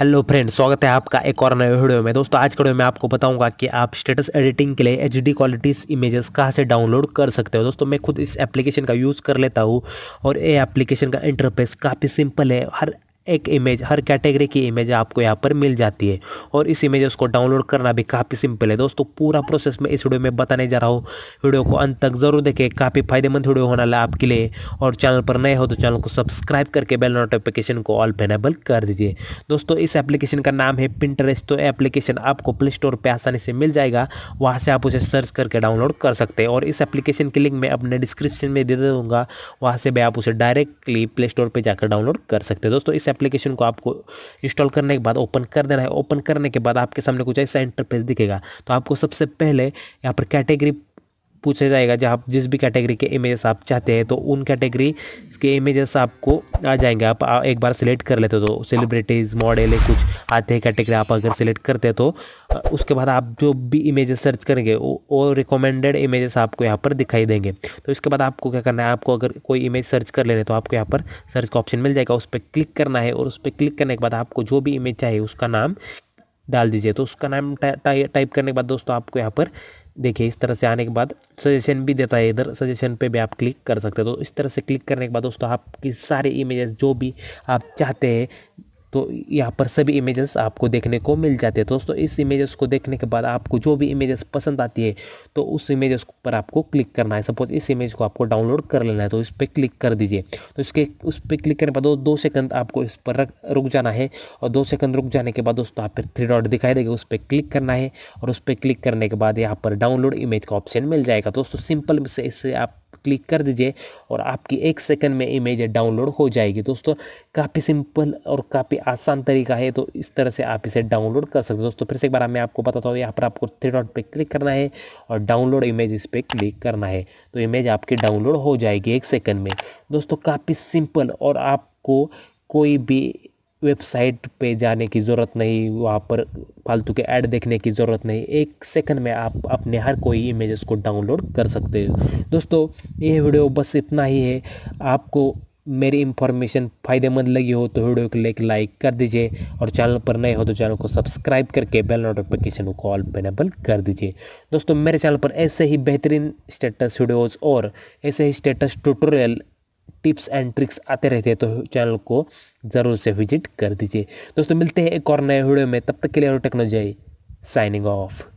hello friend स्वागत है आपका एक और नए वीडियो में दोस्तों आज के वीडियो में आपको बताऊंगा कि आप स्टेटस एडिटिंग के लिए एच डी क्वालिटीज़ इमेजेस कहाँ से डाउनलोड कर सकते हो दोस्तों मैं खुद इस एप्लीकेशन का यूज़ कर लेता हूँ और ये एप्लीकेशन का इंटरफेस काफ़ी सिंपल है हर एक इमेज हर कैटेगरी की इमेज आपको यहाँ पर मिल जाती है और इस इमेज को डाउनलोड करना भी काफ़ी सिंपल है दोस्तों पूरा प्रोसेस मैं इस वीडियो में बताने जा रहा हूँ वीडियो को अंत तक जरूर देखें काफ़ी फायदेमंद वीडियो होना ला आपके लिए और चैनल पर नए हो तो चैनल को सब्सक्राइब करके बेल नोटिफिकेशन को ऑल पेनेबल कर दीजिए दोस्तों इस एप्लीकेशन का नाम है प्रिंटरेस्ट तो एप्लीकेशन आपको प्ले स्टोर पर आसानी से मिल जाएगा वहाँ से आप उसे सर्च करके डाउनलोड कर सकते हैं और इस एप्लीकेशन की लिंक मैं अपने डिस्क्रिप्शन में दे दूँगा वहाँ से भी आप उसे डायरेक्टली प्ले स्टोर पर जाकर डाउनलोड कर सकते हैं दोस्तों इस एप्लीकेशन को आपको इंस्टॉल करने के बाद ओपन कर देना है ओपन करने के बाद आपके सामने कुछ ऐसा इंटरफेस दिखेगा तो आपको सबसे पहले यहाँ पर कैटेगरी पूछा जाएगा जहाँ जिस भी कैटेगरी के इमेजेस आप चाहते हैं तो उन कैटेगरी के इमेजेस आपको आ जाएंगे आप एक बार सिलेक्ट कर लेते हो तो सेलिब्रिटीज़ मॉडल कुछ आते हैं कैटेगरी आप अगर सिलेक्ट करते हैं तो उसके बाद आप जो भी इमेजेस सर्च करेंगे वो रिकमेंडेड इमेजेस आपको यहाँ पर दिखाई देंगे तो इसके बाद आपको क्या करना है आपको अगर कोई इमेज सर्च कर लेना है तो आपको यहाँ पर सर्च का ऑप्शन मिल जाएगा उस पर क्लिक करना है और उस पर क्लिक करने के बाद आपको जो भी इमेज चाहिए उसका नाम डाल दीजिए तो उसका नाम टाइप करने के बाद दोस्तों आपको यहाँ पर देखिए इस तरह से आने के बाद सजेशन भी देता है इधर सजेशन पे भी आप क्लिक कर सकते हो तो इस तरह से क्लिक करने के बाद दोस्तों आपकी सारे इमेजेस जो भी आप चाहते हैं तो यहाँ पर सभी इमेजेस आपको देखने को मिल जाते हैं दोस्तों इस इमेजेस को देखने के बाद आपको जो भी इमेजेस पसंद आती है तो उस इमेजेस पर आपको क्लिक करना है सपोज इस इमेज को आपको डाउनलोड कर लेना है तो इस पर क्लिक कर दीजिए तो इसके उस पर क्लिक करने के बाद दो सेकंड आपको इस पर रख रुक जाना है और दो सेकंड रुक जाने के बाद दोस्तों आप पर थ्री डॉट दिखाई देगा उस पर क्लिक करना है और उस पर क्लिक करने के बाद यहाँ पर डाउनलोड इमेज का ऑप्शन मिल जाएगा दोस्तों सिंपल से इससे आप क्लिक कर दीजिए और आपकी एक सेकंड में इमेज डाउनलोड हो जाएगी दोस्तों काफ़ी सिंपल और काफ़ी आसान तरीका है तो इस तरह से आप इसे डाउनलोड कर सकते हो दोस्तों फिर से एक बार मैं आपको बताता हूँ यहाँ पर आपको थ्री डॉट पे क्लिक करना है और डाउनलोड इमेज इस पर क्लिक करना है तो इमेज आपकी डाउनलोड हो जाएगी एक सेकेंड में दोस्तों काफ़ी सिंपल और आपको कोई भी वेबसाइट पे जाने की ज़रूरत नहीं वहाँ पर फालतू के ऐड देखने की ज़रूरत नहीं एक सेकंड में आप अपने हर कोई इमेजेस को डाउनलोड कर सकते हो दोस्तों ये वीडियो बस इतना ही है आपको मेरी इंफॉर्मेशन फ़ायदेमंद लगी हो तो वीडियो को लेकर लाइक कर दीजिए और चैनल पर नए हो तो चैनल को सब्सक्राइब करके बेल नोटिफिकेशन को ऑल पेनेबल कर दीजिए दोस्तों मेरे चैनल पर ऐसे ही बेहतरीन स्टेटस वीडियोज़ और ऐसे ही status tutorial tips and tricks आते रहते हैं तो चैनल को ज़रूर से विजिट कर दीजिए दोस्तों मिलते हैं एक और नए वीडियो में तब तक के लिए और टेक्नोलॉजी साइनिंग ऑफ